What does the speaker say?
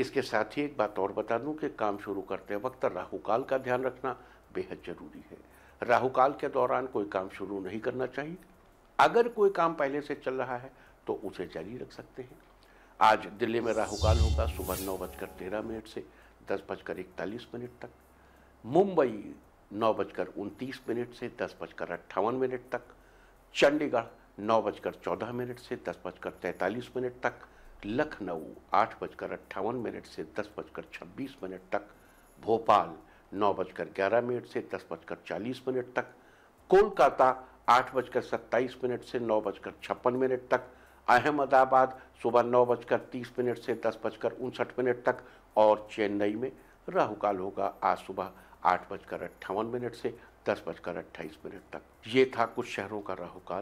इसके साथ ही एक बात और बता दूं कि काम शुरू करते वक्त राहु काल का ध्यान रखना बेहद जरूरी है राहु काल के दौरान कोई काम शुरू नहीं करना चाहिए अगर कोई काम पहले से चल रहा है तो उसे जारी रख सकते हैं आज दिल्ली में राहु काल होगा सुबह नौ बजकर तेरह मिनट से दस बजकर इकतालीस मिनट तक मुंबई नौ बजकर उनतीस मिनट से दस बजकर अट्ठावन मिनट तक चंडीगढ़ नौ बजकर चौदह मिनट से दस बजकर तैंतालीस मिनट तक लखनऊ आठ बजकर अट्ठावन मिनट से दस बजकर छब्बीस मिनट तक भोपाल नौ बजकर ग्यारह मिनट से दस बजकर चालीस मिनट तक कोलकाता आठ बजकर सत्ताईस मिनट से नौ बजकर छप्पन मिनट तक अहमदाबाद सुबह नौ बजकर तीस मिनट से दस बजकर उनसठ मिनट तक और चेन्नई में राहुकाल होगा आज सुबह आठ बजकर अट्ठावन मिनट से दस बजकर अट्ठाईस मिनट तक ये था कुछ शहरों का राहुकाल